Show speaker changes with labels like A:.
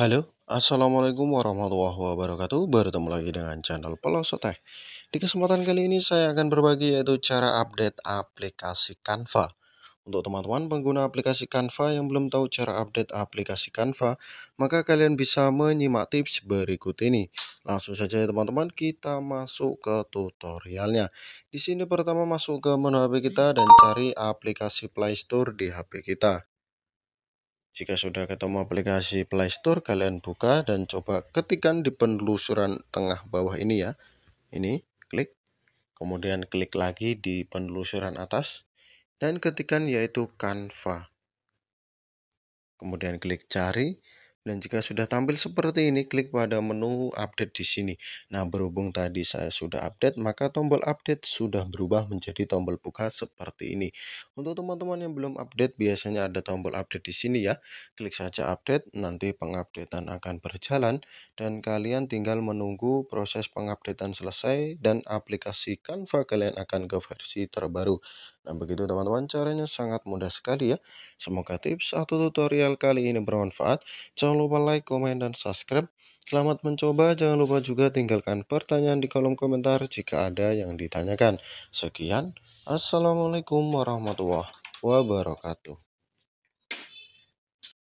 A: Halo, Assalamualaikum warahmatullahi wabarakatuh Bertemu lagi dengan channel Pelosoteh Di kesempatan kali ini saya akan berbagi yaitu cara update aplikasi Canva Untuk teman-teman pengguna aplikasi Canva yang belum tahu cara update aplikasi Canva Maka kalian bisa menyimak tips berikut ini Langsung saja ya teman-teman kita masuk ke tutorialnya Di sini pertama masuk ke menu HP kita dan cari aplikasi Play Store di HP kita jika sudah ketemu aplikasi Play Store, kalian buka dan coba ketikkan di penelusuran tengah bawah ini ya. Ini, klik. Kemudian klik lagi di penelusuran atas. Dan ketikan yaitu Canva. Kemudian klik cari. Dan jika sudah tampil seperti ini, klik pada menu update di sini. Nah, berhubung tadi saya sudah update, maka tombol update sudah berubah menjadi tombol buka seperti ini. Untuk teman-teman yang belum update, biasanya ada tombol update di sini ya. Klik saja update, nanti pengupdatean akan berjalan dan kalian tinggal menunggu proses pengupdatean selesai dan aplikasi Canva kalian akan ke versi terbaru nah begitu teman-teman caranya sangat mudah sekali ya. Semoga tips atau tutorial kali ini bermanfaat. Jangan lupa like, komen, dan subscribe. Selamat mencoba, jangan lupa juga tinggalkan pertanyaan di kolom komentar jika ada yang ditanyakan. Sekian, Assalamualaikum warahmatullahi wabarakatuh.